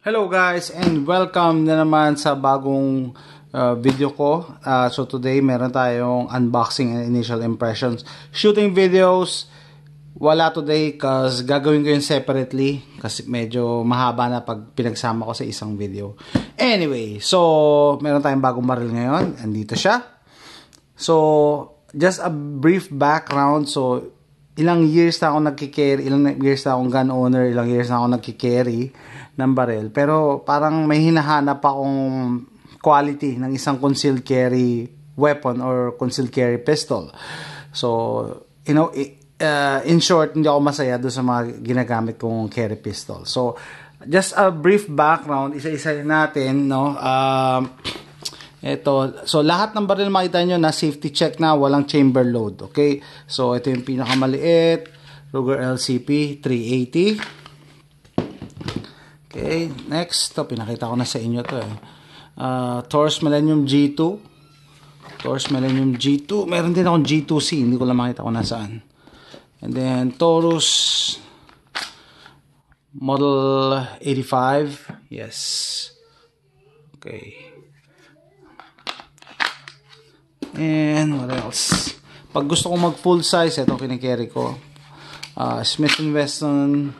Hello guys and welcome na naman sa bagong uh, video ko. Uh, so today meron tayong unboxing and initial impressions. Shooting videos, wala today cause gagawin ko yun separately kasi medyo mahaba na pag pinagsama ko sa isang video. Anyway, so meron tayong bagong baril ngayon. Andito siya. So just a brief background. So ilang years na ako nagkikerry, ilang years na akong gun owner, ilang years na ako nagkikerry ng baril. Pero parang may hinahanap akong quality ng isang concealed carry weapon or concealed carry pistol. So, you know, uh, in short, hindi ako masaya doon sa mga ginagamit kong carry pistol. So, just a brief background, isa-isa natin, no? Uh, um, ito, so lahat ng baril makita nyo na safety check na, walang chamber load, okay? So, ito yung pinakamaliit, Ruger LCP 380. Okay, next. To, pinakita ko na sa inyo to eh. Uh, Taurus Millennium G2. Taurus Millennium G2. Meron din akong G2C. Hindi ko lang makita kung nasaan. And then, Taurus Model 85. Yes. Okay. And what else? Pag gusto kong mag full size, ito kinikerry ko. Uh, Smith Wesson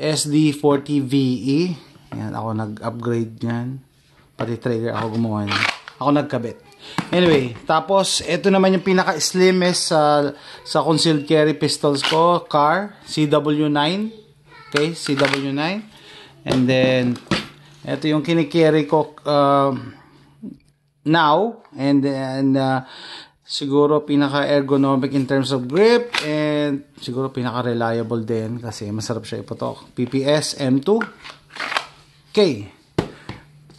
SD40VE. Yan, ako nag-upgrade niyan. Pati trigger ako gumawa niyan. Ako nagkabit. Anyway, tapos ito naman yung pinaka slimest sa sa concealed carry pistols ko, CAR CW9. Okay, CW9. And then ito yung kinikerry ko uh, now and and uh, siguro pinaka ergonomic in terms of grip and siguro pinaka reliable din kasi masarap siya ipotok PPS M2 okay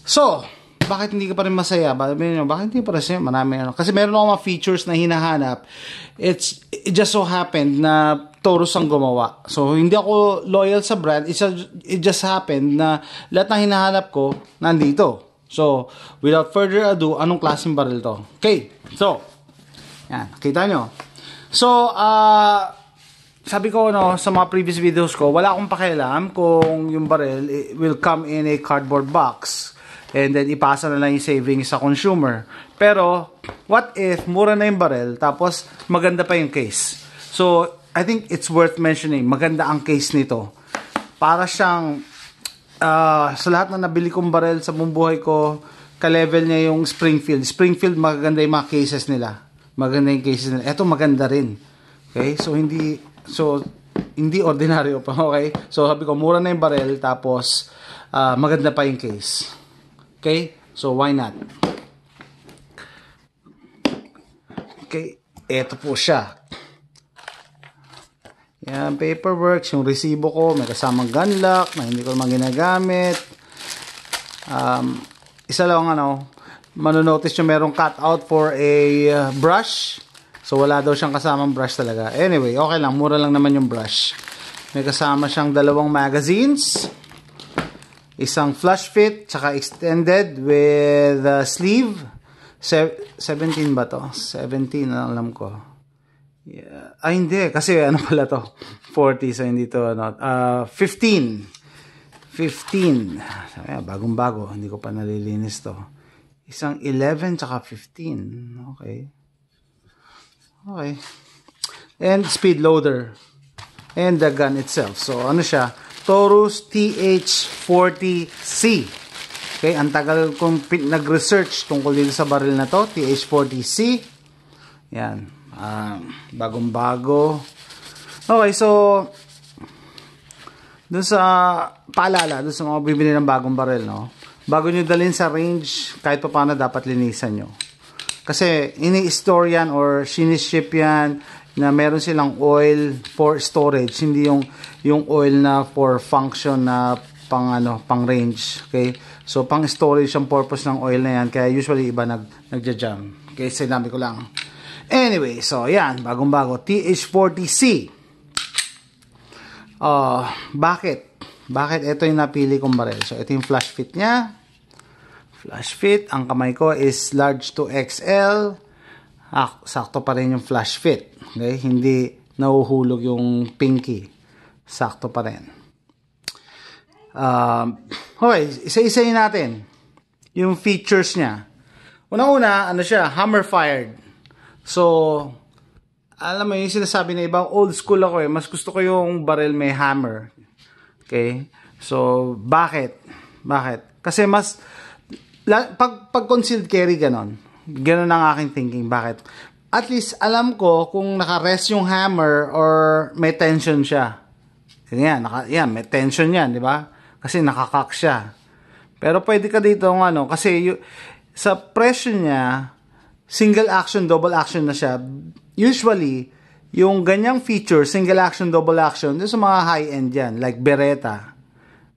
so bakit hindi ka pa rin masaya bakit, bakit hindi pa rin masaya marami ano kasi meron akong mga features na hinahanap it's it just so happened na Taurus ang gumawa so hindi ako loyal sa brand it's a, it just happened na lahat ng hinahanap ko nandito so without further ado anong klaseng baril to okay so yan, kita nyo. So, ah, uh, sabi ko no sa mga previous videos ko, wala akong pakialam kung yung barrel eh, will come in a cardboard box and then ipasa na lang yung savings sa consumer. Pero what if mura na yung barrel tapos maganda pa yung case? So, I think it's worth mentioning, maganda ang case nito. Para siyang uh, sa lahat na nabili kong barrel sa buong buhay ko, ka-level niya yung Springfield. Springfield magaganda yung mga cases nila maganda yung cases nila. Ito maganda rin. Okay? So, hindi, so, hindi ordinaryo pa, okay? So, sabi ko, mura na yung barrel, tapos, uh, maganda pa yung case. Okay? So, why not? Okay, eto po siya. Yan, paperwork, yung resibo ko, may kasamang gun lock, na hindi ko naman ginagamit. Um, isa lang ano, manonotice nyo merong cutout for a uh, brush. So, wala daw siyang kasamang brush talaga. Anyway, okay lang. Mura lang naman yung brush. May kasama siyang dalawang magazines. Isang flush fit, tsaka extended with uh, sleeve. Se 17 ba to? 17 na alam ko. Yeah. Ay, hindi. Kasi ano pala to? 40. So, hindi to ano. Uh, 15. 15. Bagong-bago. Hindi ko pa nalilinis to. Isang 11 tsaka 15. Okay. Okay. And speed loader. And the gun itself. So, ano siya? Taurus TH-40C. Okay, ang tagal kong nag-research tungkol dito sa baril na to, TH-40C. Yan. Um, ah, Bagong-bago. Okay, so, dun sa paalala, dun sa mga bibili ng bagong baril, no? bago nyo dalhin sa range, kahit pa paano dapat linisan nyo. Kasi ini-store yan or siniship yan na meron silang oil for storage, hindi yung, yung oil na for function na pang ano, pang range, okay? So pang storage ang purpose ng oil na yan kaya usually iba nag nagja-jam. Okay, sinabi ko lang. Anyway, so yan, bagong-bago TH40C. Uh, ah, bakit? Bakit ito yung napili kong baril? So ito yung flash fit niya. Flash fit. Ang kamay ko is large to XL. Ah, sakto pa rin yung flash fit. Okay? Hindi nahuhulog yung pinky. Sakto pa rin. Um, okay, isa-isayin natin yung features niya. una una ano siya, hammer fired. So, alam mo yung sinasabi na ibang old school ako eh. Mas gusto ko yung barrel may hammer. Okay? So, bakit? Bakit? Kasi mas la, pag, pag concealed carry, ganon. Ganon ang aking thinking. Bakit? At least, alam ko kung naka-rest yung hammer or may tension siya. Yan, naka, yan may tension yan, di ba? Kasi nakakak siya. Pero pwede ka dito ng ano, kasi you, sa pressure niya, single action, double action na siya. Usually, yung ganyang feature, single action, double action, sa mga high-end yan, like Beretta.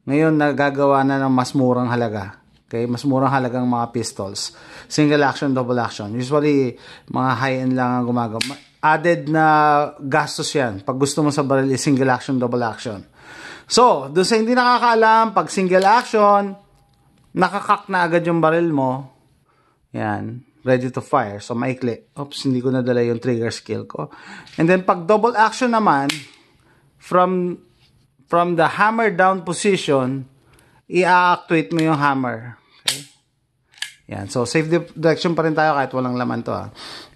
Ngayon, nagagawa na ng mas murang halaga. Okay, mas murang halagang mga pistols. Single action, double action. Usually, mga high-end lang ang gumagawa. Added na gastos yan. Pag gusto mo sa baril, single action, double action. So, doon sa hindi nakakaalam, pag single action, nakakak na agad yung baril mo. Yan. Ready to fire. So, maikli. Oops, hindi ko nadala yung trigger skill ko. And then, pag double action naman, from, from the hammer down position, i-activate mo yung hammer. Yan. So, safe direction pa rin tayo kahit walang laman to ha. Ah.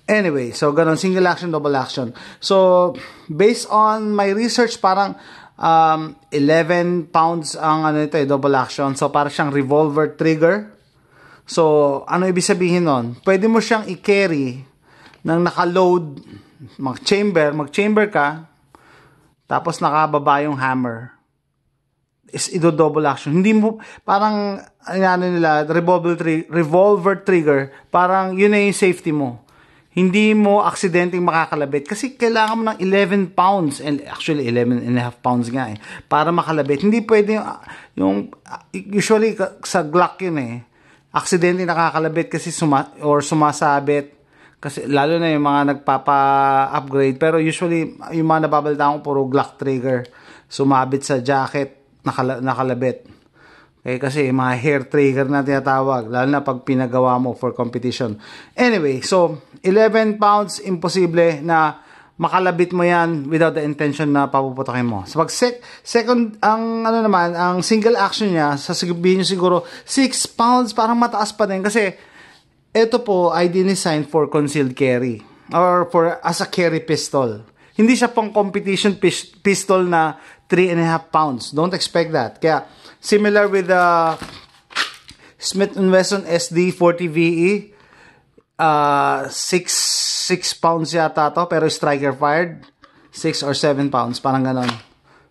Anyway, so ganun, single action, double action. So, based on my research, parang um, 11 pounds ang ano ito, eh, double action. So, parang siyang revolver trigger. So, ano ibig sabihin nun? Pwede mo siyang i-carry nang load mag-chamber, mag-chamber ka, tapos nakababa yung hammer is ido double action. Hindi mo, parang, ano nila, revolver, tri- revolver trigger, parang yun na yung safety mo. Hindi mo aksidenteng makakalabit kasi kailangan mo ng 11 pounds and actually 11 and a half pounds nga eh para makalabit. Hindi pwede yung, yung usually sa Glock yun eh. Aksidente nakakalabit kasi suma, or sumasabit kasi lalo na yung mga nagpapa-upgrade pero usually yung mga nababalita ko puro Glock trigger sumabit sa jacket nakala- nakalabit. Okay, kasi mga hair trigger na tinatawag, lalo na pag pinagawa mo for competition. Anyway, so 11 pounds, imposible na makalabit mo yan without the intention na papuputakin mo. So pag sec second, ang ano naman, ang single action niya, sasabihin nyo siguro 6 pounds, parang mataas pa din kasi ito po ay dinesign for concealed carry or for as a carry pistol. Hindi siya pang competition pistol na three and a half pounds. Don't expect that. Kaya, similar with the uh, Smith Wesson SD40VE, uh, 6, 6 pounds yata to, pero striker fired, 6 or 7 pounds, parang ganon.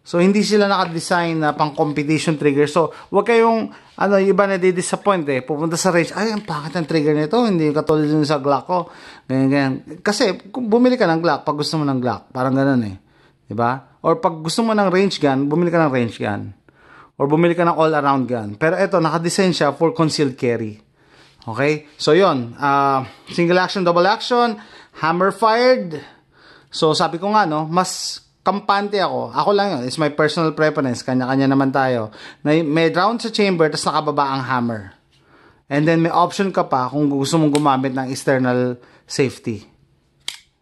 So, hindi sila naka-design na pang competition trigger. So, wag kayong, ano, iba na di-disappoint eh. Pupunta sa range, ay, ang pangit ng trigger nito. Hindi katulad dun sa Glock ko. Ganyan, ganyan. Kasi, kung bumili ka ng Glock, pag gusto mo ng Glock, parang ganon eh. 'Di ba? Or pag gusto mo ng range gun, bumili ka ng range gun. Or bumili ka ng all-around gun. Pero ito, naka-design siya for concealed carry. Okay? So, yon Uh, ah, single action, double action, hammer fired. So, sabi ko nga, no, mas kampante ako. Ako lang yun. It's my personal preference. Kanya-kanya naman tayo. May, may round sa chamber, tapos nakababa ang hammer. And then may option ka pa kung gusto mong gumamit ng external safety.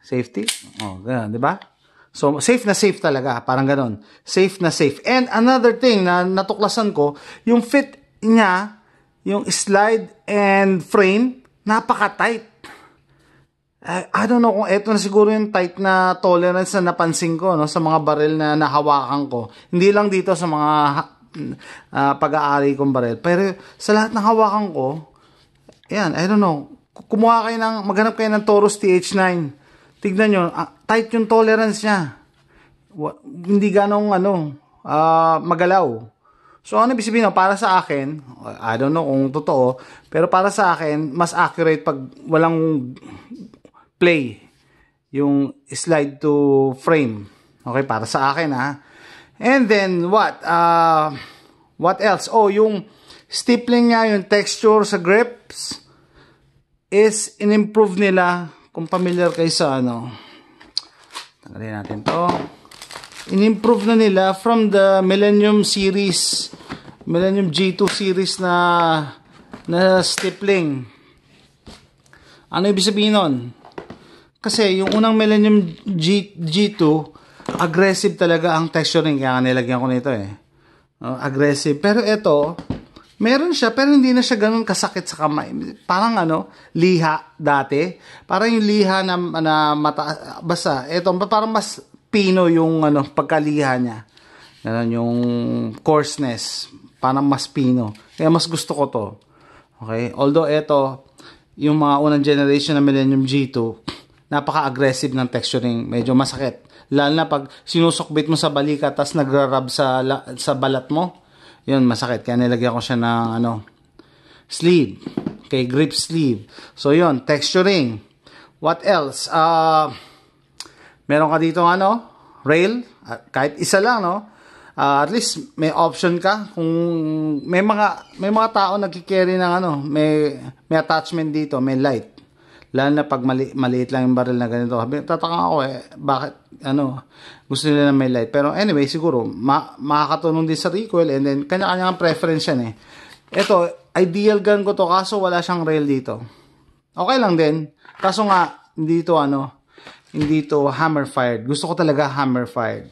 Safety? Oh, ganun, 'di ba? So, safe na safe talaga. Parang ganun. Safe na safe. And another thing na natuklasan ko, yung fit niya, yung slide and frame, napaka-tight. Eh, I, don't know kung eto na siguro yung tight na tolerance na napansin ko no, sa mga barrel na nahawakan ko. Hindi lang dito sa mga uh, pag-aari kong barrel. Pero sa lahat ng hawakan ko, yan, I don't know. Kumuha kayo ng, maghanap kayo ng Taurus TH9 Tignan nyo, uh, tight yung tolerance niya. W- hindi ganong ano, uh, magalaw. So ano ibig sabihin? Para sa akin, I don't know kung totoo, pero para sa akin, mas accurate pag walang play yung slide to frame. Okay, para sa akin ha. And then what? Uh, what else? Oh, yung stippling niya, yung texture sa grips is in-improve nila kung familiar kayo sa ano tanggalin natin to inimprove na nila from the Millennium series Millennium G2 series na na stippling ano ibig sabihin nun? kasi yung unang Millennium G, G2 aggressive talaga ang texturing kaya nilagyan ko nito eh aggressive pero ito Meron siya, pero hindi na siya ganun kasakit sa kamay. Parang ano, liha dati. Parang yung liha na, na mata, basta, eto, parang mas pino yung ano, pagkaliha niya. Ganun yung coarseness. Parang mas pino. Kaya mas gusto ko to. Okay? Although eto, yung mga unang generation na Millennium G2, napaka-aggressive ng texturing. Medyo masakit. Lalo na pag sinusukbit mo sa balikat tapos nagrarab sa, sa balat mo yun masakit kaya nilagyan ko siya ng ano sleeve okay grip sleeve so yun texturing what else uh, meron ka dito ano rail ah, kahit isa lang no uh, at least may option ka kung may mga may mga tao nagki-carry ng ano may may attachment dito may light Lalo na pag mali, maliit lang yung baril na ganito. Tataka ako eh, bakit, ano, gusto nila na may light. Pero anyway, siguro, ma makakatunong din sa recoil and then, kanya-kanya ang preference yan eh. Ito, ideal gun ko to kaso wala siyang rail dito. Okay lang din. Kaso nga, hindi to ano, hindi to hammer fired. Gusto ko talaga hammer fired.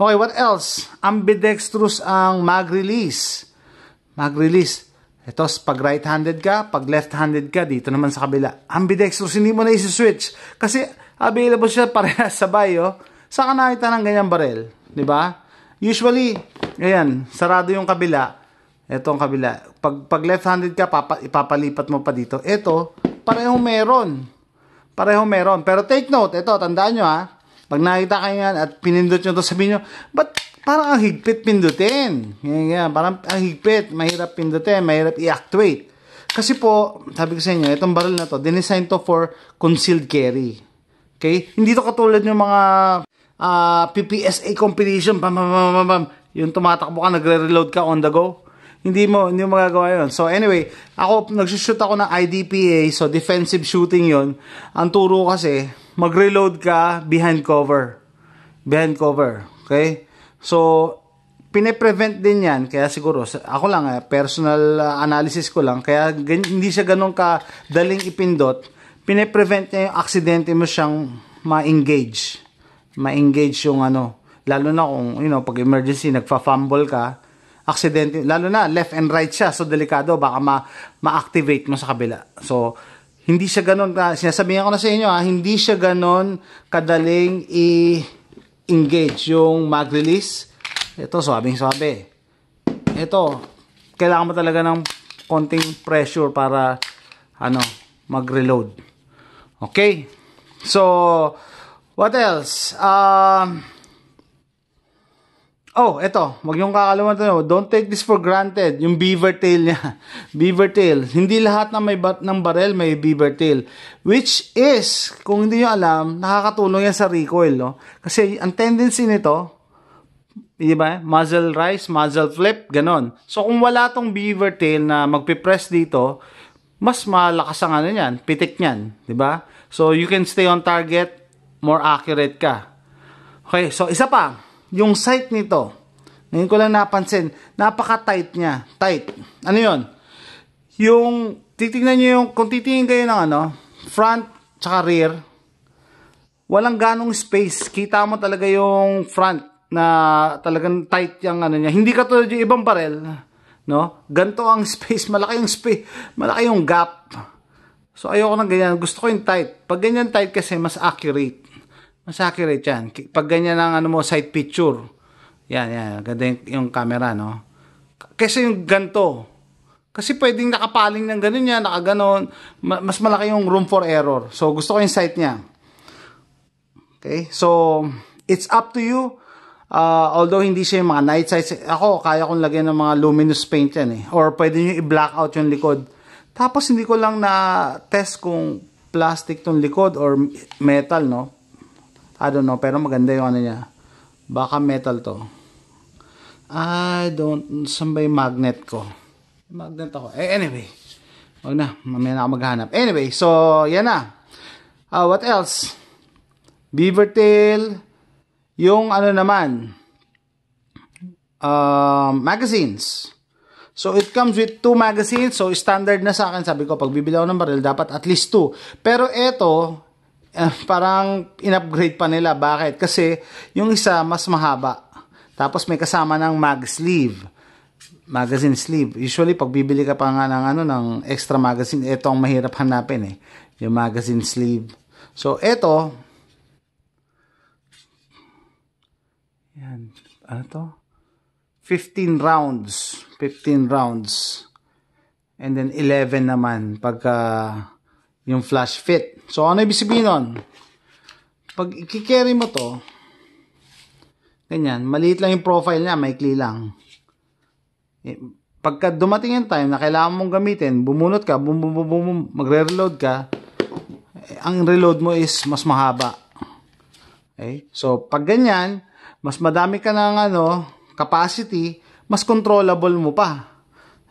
Okay, what else? Ambidextrous ang mag-release. Mag-release. Tapos pag right-handed ka, pag left-handed ka, dito naman sa kabila. Ambidextrous, hindi mo na isi-switch. Kasi available siya parehas sabay, oh. Saan ka nakita ng ganyang barel? ba? Diba? Usually, ayan, sarado yung kabila. Etong kabila. Pag, pag left-handed ka, papa, ipapalipat mo pa dito. Ito, parehong meron. Pareho meron. Pero take note, ito, tandaan nyo ha. Pag nakita kayo yan at pinindot nyo to sabihin nyo, but parang ang higpit pindutin. Ganyan, ganyan. Parang ang higpit, mahirap pindutin, mahirap i-actuate. Kasi po, sabi ko sa inyo, itong barrel na to, dinesign to for concealed carry. Okay? Hindi to katulad ng mga uh, ah, PPSA competition, bam, bam, bam, bam, bam. Yung tumatakbo ka, nagre-reload ka on the go. Hindi mo, hindi mo magagawa yun. So anyway, ako, nagsushoot ako ng IDPA, so defensive shooting yon Ang turo kasi, mag-reload ka behind cover. Behind cover. Okay? So, pine-prevent din yan kaya siguro ako lang eh, personal ah, analysis ko lang kaya hindi siya ganun kadaling ipindot pine-prevent niya yung aksidente mo siyang ma-engage ma-engage yung ano lalo na kung you know pag emergency nagfa-fumble ka aksidente lalo na left and right siya so delikado baka ma- ma-activate mo sa kabila so hindi siya ganun sinasabihan ko na sa inyo ha hindi siya ganun kadaling i- engage yung mag-release. Ito, sabing-sabi. Ito, kailangan mo talaga ng konting pressure para ano, mag-reload. Okay? So, what else? Um, uh, Oh, eto. Huwag niyong kakalaman ito. Don't take this for granted. Yung beaver tail niya. beaver tail. Hindi lahat na may ba- ng barrel may beaver tail. Which is, kung hindi niyo alam, nakakatulong yan sa recoil. No? Kasi ang tendency nito, di ba? Muzzle rise, muzzle flip, ganon. So kung wala tong beaver tail na magpipress dito, mas malakas ang ano niyan, pitik niyan, di ba? So you can stay on target, more accurate ka. Okay, so isa pa yung site nito, ngayon ko lang napansin, napaka-tight niya. Tight. Ano yon? Yung, titingnan nyo yung, kung titingin kayo ng ano, front tsaka rear, walang ganong space. Kita mo talaga yung front na talagang tight yung ano niya. Hindi ka yung ibang barrel, no? Ganto ang space, malaki yung space, malaki yung gap. So ayoko ng ganyan, gusto ko yung tight. Pag ganyan tight kasi mas accurate. Masakirate yan. Pag ganyan ang ano mo, side picture. Yan, yan. Ganda yung, yung camera, no? Kesa yung ganto. Kasi pwedeng nakapaling ng ganun yan, nakaganon. mas malaki yung room for error. So, gusto ko yung site niya. Okay? So, it's up to you. Uh, although hindi siya yung mga night sights. Ako, kaya kong lagyan ng mga luminous paint yan eh. Or pwede nyo i-blackout yung likod. Tapos, hindi ko lang na-test kung plastic tong likod or metal, no? I don't know, pero maganda yung ano niya. Baka metal to. I don't, saan magnet ko? Magnet ako. Eh, anyway. Huwag na, mamaya na ako maghanap. Anyway, so, yan na. Uh, what else? Beaver tail. Yung ano naman. Um, magazines. So, it comes with two magazines. So, standard na sa akin. Sabi ko, pag bibili ako ng baril, dapat at least two. Pero, ito, uh, parang in-upgrade pa nila. Bakit? Kasi yung isa mas mahaba. Tapos may kasama ng mag sleeve. Magazine sleeve. Usually pag bibili ka pa nga ng ano ng extra magazine, ito ang mahirap hanapin eh. Yung magazine sleeve. So ito Yan. Ano to? 15 rounds. 15 rounds. And then 11 naman pagka uh, yung flash fit. So, ano ibig sabihin nun? Pag ikikerry mo to, ganyan, maliit lang yung profile niya, maikli lang. Eh, pagka dumating yung time na kailangan mong gamitin, bumunot ka, bum, bum, bum, bum, magre-reload ka, eh, ang reload mo is mas mahaba. Okay? So, pag ganyan, mas madami ka ng ano, capacity, mas controllable mo pa.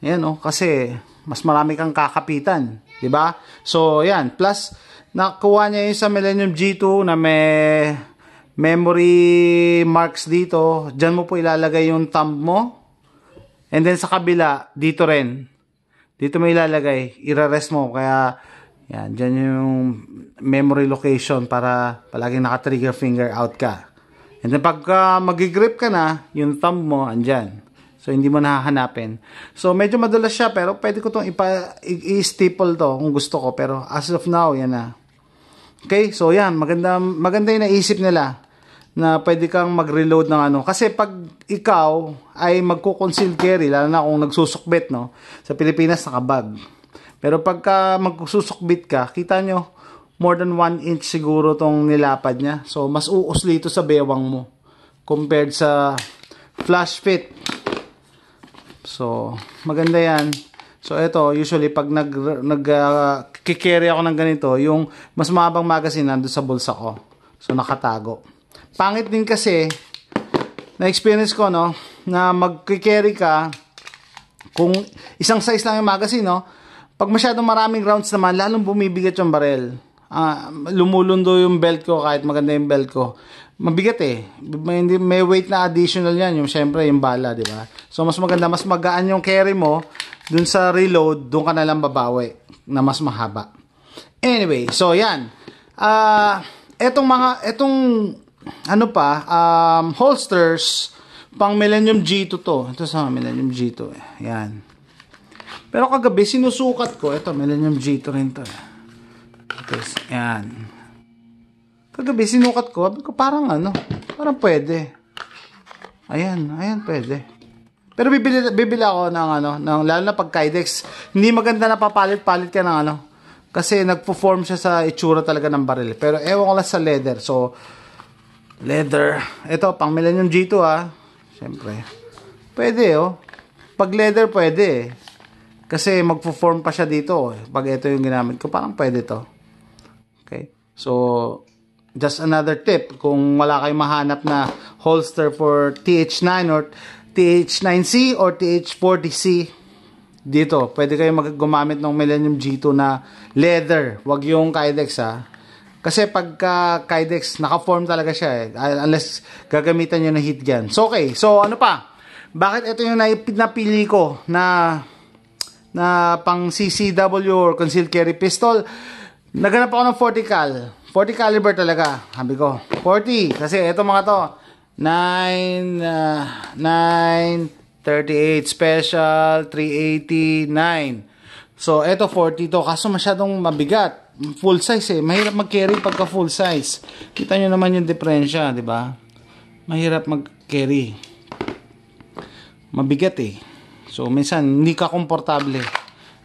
Ayan, oh, kasi mas marami kang kakapitan. 'di ba? So, yan. Plus, nakuha niya yung sa Millennium G2 na may memory marks dito. Diyan mo po ilalagay yung thumb mo. And then sa kabila, dito rin. Dito mo ilalagay. Irarest mo. Kaya, yan. Diyan yung memory location para palaging naka-trigger finger out ka. And then pagka magigrip ka na, yung thumb mo, andyan. So, hindi mo nahahanapin. So, medyo madulas siya, pero pwede ko itong i-staple to kung gusto ko. Pero, as of now, yan na. Okay, so yan, maganda, maganda yung naisip nila na pwede kang mag-reload ng ano. Kasi pag ikaw ay magko-conceal carry, lalo na kung nagsusukbit, no? Sa Pilipinas, nakabag. Pero pagka magsusukbit ka, kita nyo, more than 1 inch siguro tong nilapad niya. So, mas uusli ito sa bewang mo compared sa flash fit. So, maganda yan. So ito, usually pag nag, nag uh, ako ng ganito, yung mas mahabang magazine nando sa bulsa ko. So nakatago. Pangit din kasi, na-experience ko, no, na magki carry ka, kung isang size lang yung magazine, no, pag masyadong maraming rounds naman, lalong bumibigat yung barrel. Uh, ah, lumulundo yung belt ko kahit maganda yung belt ko. Mabigat eh. May, may weight na additional yan. Yung, syempre, yung bala, di ba? So, mas maganda, mas magaan yung carry mo dun sa reload, dun ka na lang babawi na mas mahaba. Anyway, so yan. Ah, uh, etong mga etong ano pa, um, holsters pang Millennium G2 to. Ito sa Millennium G2. Eh. Yan. Pero kagabi sinusukat ko, ito Millennium G2 rin to. Eh. Ito, yan. Kagabi sinukat ko, parang ano, parang pwede. Ayan, ayan pwede. Pero bibili, bibili ako ng ano, ng, lalo na pag Kydex. Hindi maganda na papalit-palit ka ng ano. Kasi nagpo-form siya sa itsura talaga ng baril. Pero ewan ko lang sa leather. So, leather. Ito, pang Millennium G2 ha. Ah. Siyempre. Pwede oh. Pag leather, pwede eh. Kasi magpo-form pa siya dito. Oh. Pag ito yung ginamit ko, parang pwede to. Okay. So, just another tip. Kung wala kayong mahanap na holster for TH9 or TH9C or TH40C dito. Pwede kayo gumamit ng Millennium G2 na leather. Huwag yung Kydex ha. Kasi pagka Kydex, naka-form talaga siya eh. Unless gagamitan nyo ng heat gun. So okay, so ano pa? Bakit ito yung napili ko na na pang CCW or concealed carry pistol? Naganap ako ng 40 cal. 40 caliber talaga. Sabi ko, 40. Kasi ito mga to, 9, 938 uh, special, 389. So, eto 42. Kaso masyadong mabigat. Full size eh. Mahirap mag-carry pagka full size. Kita nyo naman yung diferensya, di ba? Mahirap mag-carry. Mabigat eh. So, minsan, hindi ka komportable.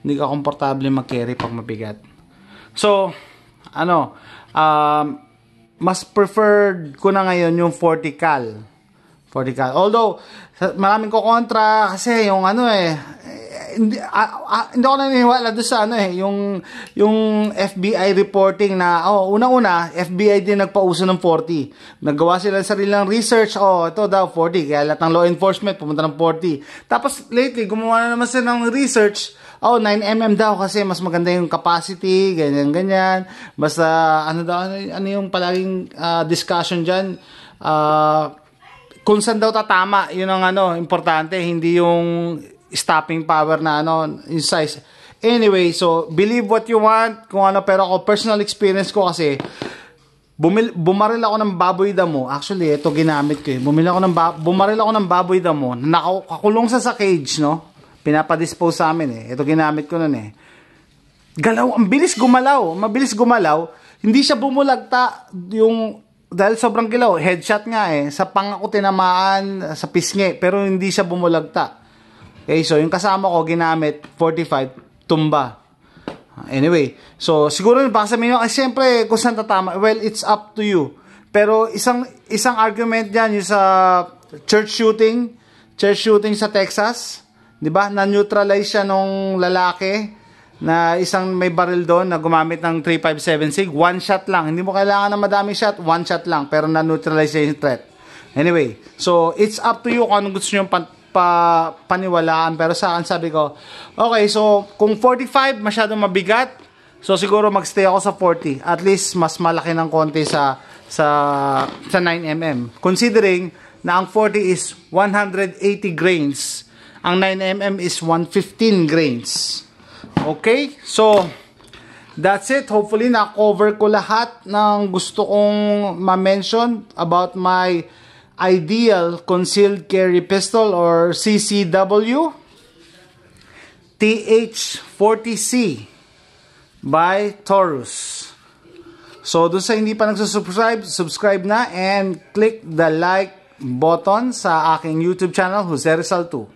Hindi ka komportable mag-carry pag mabigat. So, ano, um, mas preferred ko na ngayon yung 40 cal. 40 cal. Although, maraming ko kontra kasi yung ano eh, eh hindi, uh, uh, hindi ako naniniwala doon sa ano eh, yung, yung FBI reporting na, oh, unang-una, FBI din nagpauso ng 40. Naggawa sila ng sarilang research, oh, ito daw, 40. Kaya lahat ng law enforcement pumunta ng 40. Tapos, lately, gumawa na naman sila ng research oh, 9mm daw kasi mas maganda yung capacity, ganyan, ganyan. Basta, ano daw, ano, ano yung palaging uh, discussion diyan uh, ah, kung saan daw tatama, yun ang ano, importante, hindi yung stopping power na ano, yung size. Anyway, so, believe what you want, kung ano, pero ako, personal experience ko kasi, Bumil, bumaril ako ng baboy damo. Actually, ito ginamit ko eh. Bumili ako ng ba- bumaril ako ng baboy damo. Nakakulong sa sa cage, no? pinapadispose sa amin eh. Ito ginamit ko nun eh. Galaw, ang bilis gumalaw, mabilis gumalaw. Hindi siya bumulagta yung dahil sobrang gilaw, headshot nga eh. Sa pangako tinamaan sa pisngi pero hindi siya bumulagta. Okay, so yung kasama ko ginamit 45 tumba. Anyway, so siguro baka sabihin nyo, ay siyempre kung saan tatama, well, it's up to you. Pero isang isang argument diyan yung sa church shooting, church shooting sa Texas, 'di ba? Na-neutralize siya nung lalaki na isang may baril doon na gumamit ng 357 SIG, one shot lang. Hindi mo kailangan ng madami shot, one shot lang, pero na-neutralize yung threat. Anyway, so it's up to you kung anong gusto niyo pan, pa, paniwalaan. Pero sa akin, sabi ko, okay, so kung 45, masyadong mabigat, so siguro magstay ako sa 40. At least, mas malaki ng konti sa, sa, sa 9mm. Considering na ang 40 is 180 grains ang 9mm is 115 grains. Okay? So, that's it. Hopefully, na-cover ko lahat ng gusto kong ma-mention about my ideal concealed carry pistol or CCW TH40C by Taurus. So, doon sa hindi pa nagsusubscribe, subscribe na and click the like button sa aking YouTube channel, Jose Rizal 2.